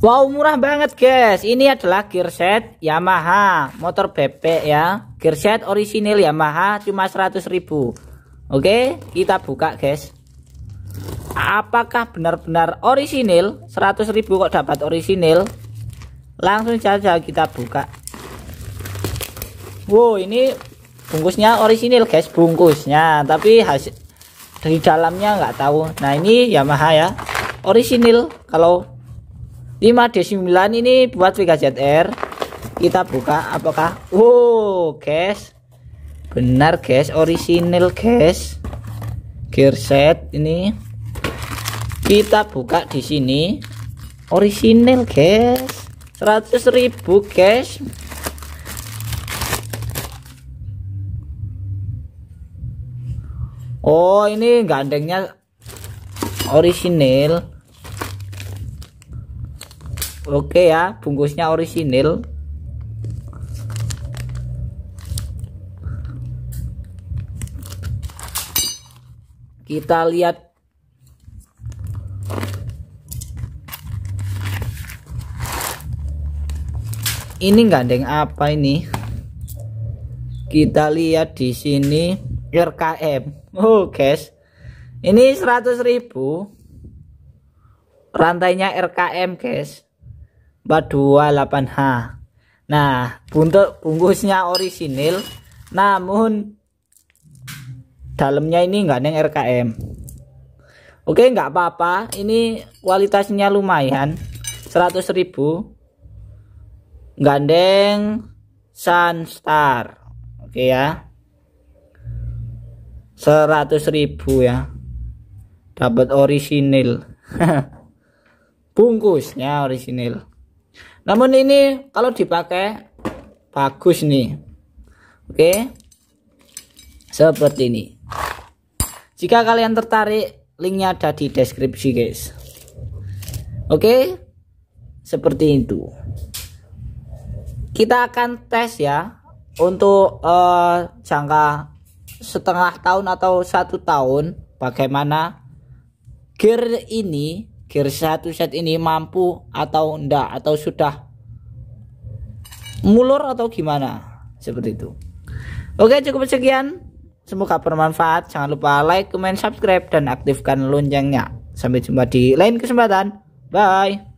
Wow murah banget guys Ini adalah gearset Yamaha Motor bebek ya Gearset orisinil Yamaha Cuma 100 ribu Oke kita buka guys Apakah benar-benar orisinil 100 ribu kok dapat orisinil Langsung saja kita buka Wow ini bungkusnya orisinil guys Bungkusnya tapi hasil dari dalamnya nggak tahu Nah ini Yamaha ya Orisinil kalau 5D9 ini buat VKZR ZR kita buka apakah oh guys benar guys original guys gear set ini kita buka di sini original guys 100.000 guys Oh ini gandengnya original oke ya bungkusnya orisinil kita lihat ini gandeng apa ini? Kita lihat di sini RKM. Oh, guys. Ini 100.000. Rantainya RKM, guys. 428H. Nah, untuk bungkusnya orisinil, namun dalamnya ini enggak neng RKM. Oke, enggak apa-apa. Ini kualitasnya lumayan, 100.000 gandeng Sunstar. Oke ya. 100.000 ya. Dapat orisinil. Bungkusnya orisinil namun ini kalau dipakai bagus nih oke seperti ini jika kalian tertarik linknya ada di deskripsi guys oke seperti itu kita akan tes ya untuk uh, jangka setengah tahun atau satu tahun bagaimana gear ini gear satu set ini mampu atau enggak atau sudah mulur atau gimana seperti itu oke cukup sekian semoga bermanfaat jangan lupa like comment subscribe dan aktifkan loncengnya sampai jumpa di lain kesempatan bye